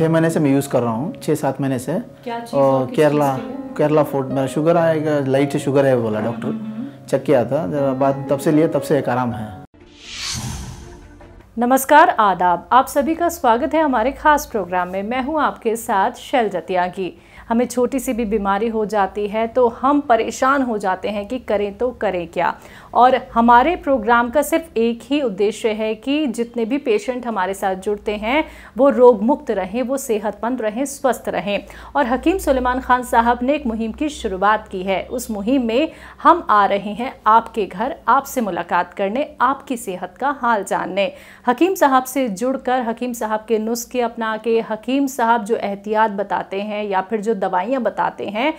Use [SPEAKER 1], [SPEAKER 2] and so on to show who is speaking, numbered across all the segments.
[SPEAKER 1] छः महीने से मैं यूज़ कर रहा हूँ छः सात महीने से
[SPEAKER 2] और केरला
[SPEAKER 1] केरला फूड मेरा शुगर आएगा लाइट शुगर है बोला डॉक्टर हम्म, चेक हम्म, हम्म। किया था जरा बात तब से लिए तब से एक आराम है
[SPEAKER 2] नमस्कार आदाब आप सभी का स्वागत है हमारे खास प्रोग्राम में मैं हूं आपके साथ शैल जतियागी हमें छोटी सी भी बीमारी हो जाती है तो हम परेशान हो जाते हैं कि करें तो करें क्या और हमारे प्रोग्राम का सिर्फ एक ही उद्देश्य है कि जितने भी पेशेंट हमारे साथ जुड़ते हैं वो रोग मुक्त रहें वो सेहतमंद रहें स्वस्थ रहें और हकीम सुलेमान खान साहब ने एक मुहिम की शुरुआत की है उस मुहिम में हम आ रहे हैं आपके घर आपसे मुलाकात करने आपकी सेहत का हाल जानने हकीम साहब से जुड़कर हकीम साहब के नुस्खे अपना के हकीम साहब जो एहतियात बताते हैं या फिर जो दवाइयाँ बताते हैं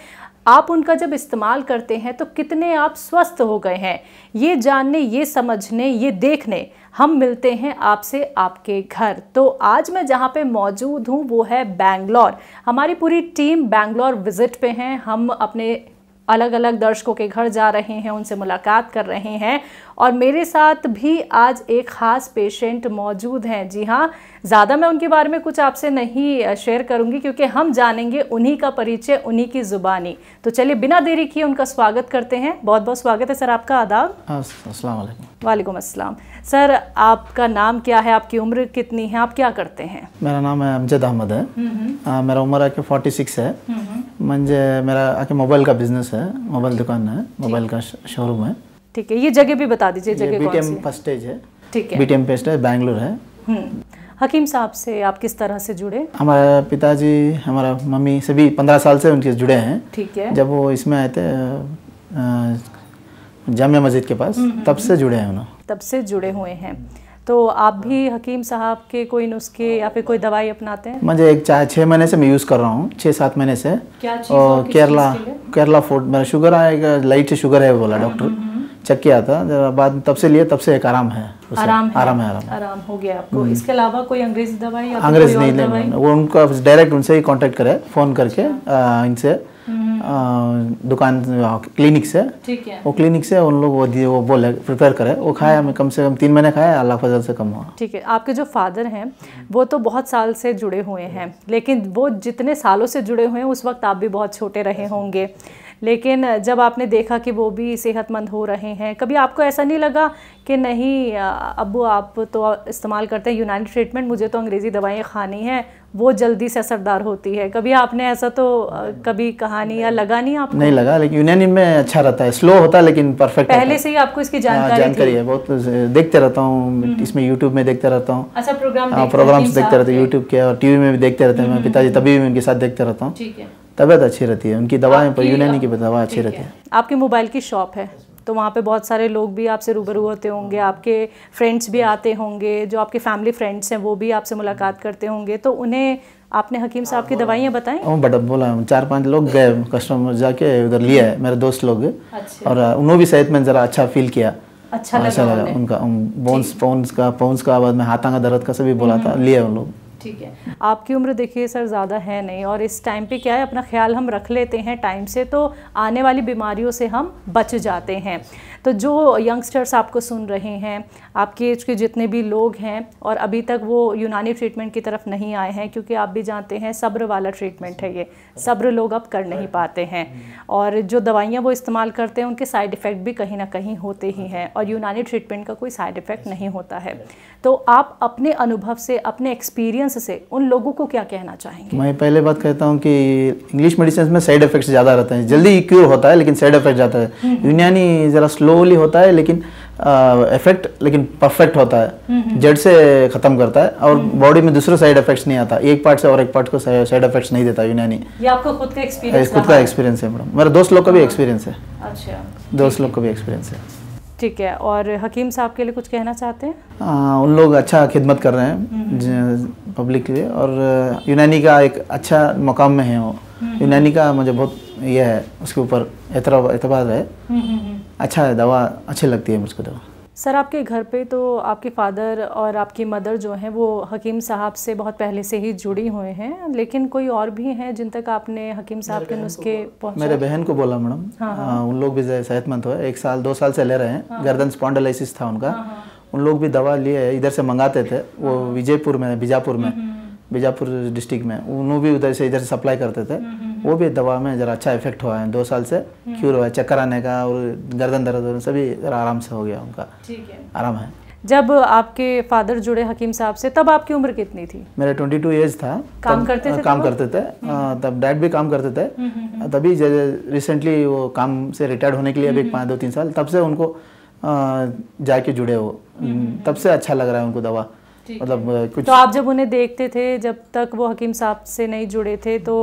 [SPEAKER 2] आप उनका जब इस्तेमाल करते हैं तो कितने आप स्वस्थ हो गए हैं ये जानने ये समझने ये देखने हम मिलते हैं आपसे आपके घर तो आज मैं जहाँ पे मौजूद हूँ वो है बैंगलोर हमारी पूरी टीम बैंगलोर विज़िट पे हैं हम अपने अलग अलग दर्शकों के घर जा रहे हैं उनसे मुलाकात कर रहे हैं और मेरे साथ भी आज एक ख़ास पेशेंट मौजूद हैं जी हाँ ज़्यादा मैं उनके बारे में कुछ आपसे नहीं शेयर करूँगी क्योंकि हम जानेंगे उन्हीं का परिचय उन्हीं की ज़ुबानी तो चलिए बिना देरी किए उनका स्वागत करते हैं बहुत बहुत स्वागत है सर आपका आदाब वालेकुम असलम सर आपका नाम क्या है आपकी उम्र कितनी है आप क्या करते हैं
[SPEAKER 1] मेरा नाम है अमजद अहमद है आ, हम्म, हम्म। मेरा उम्र आके सिक्स है मुझे हम्म, मेरा आके मोबाइल का बिजनेस है मोबाइल दुकान है मोबाइल का शोरूम है
[SPEAKER 2] ठीक है ये जगह भी बता दीजिए जगह कौन सी फर्स्ट स्टेज है ठीक है बीटीएम
[SPEAKER 1] फर्स्ट स्टेज बैंगलोर है
[SPEAKER 2] हम्म। हकीम साहब से आप किस तरह से जुड़े
[SPEAKER 1] हमारे पिताजी हमारा मम्मी सभी पंद्रह साल से उनके जुड़े हैं ठीक है जब वो इसमें आए थे जामिया मस्जिद के पास हम्म, हम्म, तब से जुड़े हैं उन्होंने
[SPEAKER 2] तब से जुड़े हुए हैं तो आप भी हकीम साहब के कोई नुस्खे या फिर कोई दवाई अपनाते हैं
[SPEAKER 1] मुझे एक चार छः महीने से मैं यूज़ कर रहा हूँ छः सात महीने से
[SPEAKER 2] और केरला
[SPEAKER 1] केरला फूड मेरा शुगर आएगा लाइट शुगर है बोला डॉक्टर चेक किया था जरा बाद तब से लिए तब से एक आराम है आराम है आराम है
[SPEAKER 2] आराम, हो गया आपको हम्म। इसके अलावा कोई अंग्रेजी दवाई अंग्रेजी नहीं वो
[SPEAKER 1] उनका डायरेक्ट उनसे ही कॉन्टेक्ट करे फ़ोन करके अच्छा। इनसे हम्म। दुकान क्लिनिक से ठीक है वो क्लिनिक से उन लोग वो दिए वो बोले प्रिपेयर करे वो खाया हम्म। मैं कम से कम तीन महीने खाया अल्लाह फजल से कम हुआ
[SPEAKER 2] ठीक है आपके जो फादर हैं वो तो बहुत साल से जुड़े हुए हैं लेकिन वो जितने सालों से जुड़े हुए हैं उस वक्त आप भी बहुत छोटे रहे होंगे लेकिन जब आपने देखा कि वो भी सेहतमंद हो रहे हैं कभी आपको ऐसा नहीं लगा कि नहीं अब आप तो इस्तेमाल करते हैं यूनानी ट्रीटमेंट मुझे तो अंग्रेज़ी दवाएं खानी हैं वो जल्दी से असरदार होती है कभी आपने ऐसा तो कभी नहीं या लगा नहीं आपको
[SPEAKER 1] नहीं लगा लेकिन यूनानी में अच्छा रहता है स्लो होता है लेकिन परफेक्ट पहले
[SPEAKER 2] से ही आपको इसकी जानकारी हाँ, जानकारी है
[SPEAKER 1] बहुत देखते रहता हूँ हम्म, हम्म। इसमें यूट्यूब में देखते रहता हूँ
[SPEAKER 2] अच्छा प्रोग्राम हाँ, प्रोग्राम्स देखते रहते हैं
[SPEAKER 1] यूट्यूब के और टीवी में भी देखते रहते हैं हम्म, मैं पिताजी तभी भी उनके साथ देखते रहता हूँ तबीयत अच्छी रहती है उनकी दवाएं पर यूनानी की दवा अच्छी रहती है
[SPEAKER 2] आपके मोबाइल की शॉप है तो वहाँ पे बहुत सारे लोग भी आपसे रूबरू होते होंगे आपके फ्रेंड्स भी आते होंगे जो आपके फैमिली फ्रेंड्स हैं वो भी आपसे मुलाकात करते होंगे तो उन्हें आपने हकीम साहब की हाँ, दवाइयाँ बताएं
[SPEAKER 1] बड़ा बोला चार पांच लोग गए कस्टमर जाके उधर लिया है मेरे दोस्त लोग अच्छा। और उन्होंने भी सेहत में ज़रा अच्छा फील किया
[SPEAKER 2] अच्छा लगा उनका
[SPEAKER 1] बोन्स पोन्स का पोन्स का आवाज में हाथा का दर्द का सभी बोला हम्म, था हम्म। लिया उन लोग
[SPEAKER 2] ठीक है आपकी उम्र देखिए सर ज़्यादा है नहीं और इस टाइम पे क्या है अपना ख्याल हम रख लेते हैं टाइम से तो आने वाली बीमारियों से हम बच जाते हैं तो जो यंगस्टर्स आपको सुन रहे हैं आपके एज के जितने भी लोग हैं और अभी तक वो यूनानी ट्रीटमेंट की तरफ नहीं आए हैं क्योंकि आप भी जानते हैं सब्र वाला ट्रीटमेंट है ये सब्र लोग अब कर नहीं पाते हैं hmm. और जो दवाइयाँ वो इस्तेमाल करते हैं उनके साइड इफ़ेक्ट भी कहीं ना कहीं होते ही हैं और hmm. यूनानी ट्रीटमेंट का कोई साइड इफ़ेक्ट नहीं होता है तो आप अपने अनुभव से अपने एक्सपीरियंस से उन लोगों को क्या कहना चाहेंगे
[SPEAKER 1] मैं पहले बात कहता हूँ कि इंग्लिश मेडिसिन में साइड इफ़ेक्ट्स ज़्यादा रहते हैं जल्दी क्योर होता है लेकिन साइड इफ़ेक्ट जाता है hmm. यूनानी ज़रा स्लो स्लोली होता है लेकिन इफेक्ट लेकिन परफेक्ट होता है जेड से खत्म करता है और बॉडी हम्म। में दूसरे साइड इफेक्ट्स नहीं आता एक पार्ट से और एक पार्ट को साइड इफेक्ट्स नहीं देता यूनानी ये आपको खुद का एक्सपीरियंस खुद का एक्सपीरियंस है मैडम मेरे दोस्त लोग का भी एक्सपीरियंस हाँ। है अच्छा दोस्त लोग का भी एक्सपीरियंस है
[SPEAKER 2] ठीक है और हकीम साहब के लिए कुछ कहना चाहते हैं
[SPEAKER 1] आ, उन लोग अच्छा खिदमत कर रहे हैं पब्लिक के लिए और यूनानी का एक अच्छा मकाम में है वो यूनानी का मुझे बहुत यह है उसके ऊपर एतबार है हम्म, हम्म, हम्म। अच्छा है दवा अच्छी लगती है मुझको दवा
[SPEAKER 2] सर आपके घर पे तो आपके फादर और आपकी मदर जो हैं वो हकीम साहब से बहुत पहले से ही जुड़ी हुए हैं लेकिन कोई और भी हैं जिन तक आपने हकीम साहब के नुस्खे मेरे बहन
[SPEAKER 1] को बोला मैडम हाँ, हाँ।, हाँ उन लोग भी सेहतमंद हो एक साल दो साल से ले रहे हैं हाँ। गर्दन स्पॉन्डलाइसिस था उनका हाँ, हाँ। उन लोग भी दवा लिए इधर से मंगाते थे वो विजयपुर में बीजापुर में बीजापुर डिस्ट्रिक्ट में उन भी उधर से इधर से सप्लाई करते थे वो भी दवा में ज़रा अच्छा इफेक्ट हुआ है दो साल से क्यूर हम्म। हुआ है चक्कर आने का और गर्दन दर्द सभी आराम से हो गया उनका आराम है
[SPEAKER 2] जब आपके फादर जुड़े हकीम साहब से तब आपकी उम्र कितनी थी
[SPEAKER 1] मेरा 22 टू एज था हाँ, काम करते थे काम करते थे तब डैड भी काम करते थे हम्म, हम्म, तभी रिसेंटली वो काम से रिटायर्ड होने के लिए अभी पाँच दो तीन साल तब से उनको हाँ, जाके जुड़े वो तब से अच्छा लग रहा है उनको दवा मतलब कुछ तो आप जब
[SPEAKER 2] उन्हें देखते थे जब तक वो हकीम साहब से नहीं जुड़े थे तो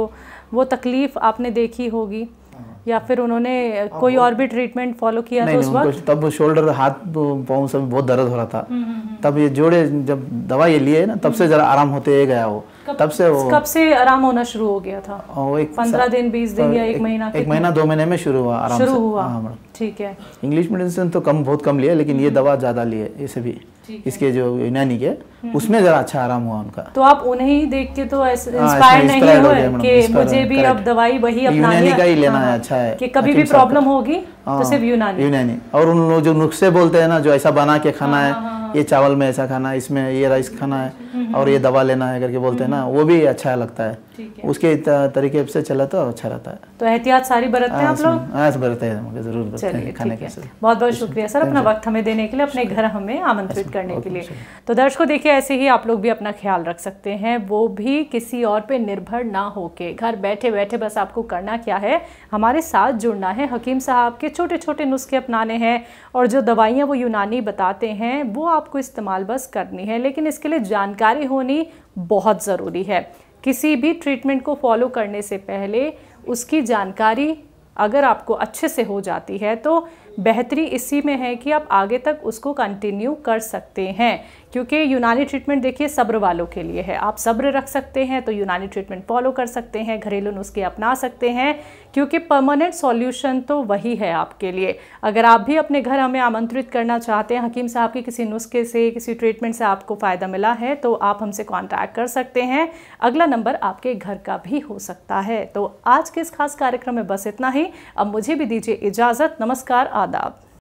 [SPEAKER 2] वो तकलीफ़ आपने देखी होगी हाँ। या फिर उन्होंने हाँ, कोई और भी ट्रीटमेंट फॉलो किया नहीं, था तो उस वक्त
[SPEAKER 1] तब शोल्डर हाथ पाँव सब बहुत दर्द हो रहा था हम्म, हम्म, हम्म। तब ये जोड़े जब दवा ये लिए ना तब से जरा आराम होते गया वो तब से वो कब
[SPEAKER 2] से आराम होना शुरू हो गया था
[SPEAKER 1] हाँ, पंद्रह दिन
[SPEAKER 2] बीस दिन या एक महीना एक महीना दो
[SPEAKER 1] महीने में शुरू हुआ आराम शुरू हुआ ठीक है इंग्लिश मेडिसिन तो कम बहुत कम लिया लेकिन ये दवा ज़्यादा लिए इसे भी इसके जो यूनानी के हम्म। उसमें जरा अच्छा आराम हुआ उनका
[SPEAKER 2] तो आप उन्हें ही देख के तो हाँ, इंस्पायर नहीं हो कि मुझे भी अब दवाई वही तो यूनानी का ही लेना है
[SPEAKER 1] हाँ, अच्छा है कि कभी भी प्रॉब्लम
[SPEAKER 2] होगी तो हाँ, सिर्फ यूनानी
[SPEAKER 1] यूनानी और उन लोग जो नुस्खे बोलते हैं ना जो ऐसा बना के खाना है ये चावल में ऐसा खाना है इसमें ये राइस खाना है और ये दवा लेना है करके बोलते हैं ना वो भी अच्छा लगता है, है। उसके तरीके से चला तो अच्छा रहता है
[SPEAKER 2] तो एहतियात सारी बरतते हैं आप लोग
[SPEAKER 1] आज बरतते हैं जरूर बरतते हैं खाने के बहुत
[SPEAKER 2] बहुत शुक्रिया सर अपना वक्त हमें देने के लिए अपने घर हमें आमंत्रित करने के लिए तो दर्शकों देखिए ऐसे ही आप लोग भी अपना ख्याल रख सकते हैं वो भी किसी और पे निर्भर ना होके घर बैठे बैठे बस आपको करना क्या है हमारे साथ जुड़ना है हकीम साहब के छोटे छोटे नुस्खे अपनाने हैं और जो दवाइयाँ वो यूनानी बताते हैं वो आपको इस्तेमाल बस करनी है लेकिन इसके लिए जानकारी समझदारी होनी बहुत ज़रूरी है किसी भी ट्रीटमेंट को फॉलो करने से पहले उसकी जानकारी अगर आपको अच्छे से हो जाती है तो बेहतरी इसी में है कि आप आगे तक उसको कंटिन्यू कर सकते हैं क्योंकि यूनानी ट्रीटमेंट देखिए सब्र वालों के लिए है आप सब्र रख सकते हैं तो यूनानी ट्रीटमेंट फॉलो कर सकते हैं घरेलू नुस्खे अपना सकते हैं क्योंकि परमानेंट सॉल्यूशन तो वही है आपके लिए अगर आप भी अपने घर हमें आमंत्रित करना चाहते हैं हकीम साहब के किसी नुस्खे से किसी ट्रीटमेंट से आपको फ़ायदा मिला है तो आप हमसे कॉन्टैक्ट कर सकते हैं अगला नंबर आपके घर का भी हो सकता है तो आज के इस खास कार्यक्रम में बस इतना ही अब मुझे भी दीजिए इजाज़त नमस्कार आदा paladar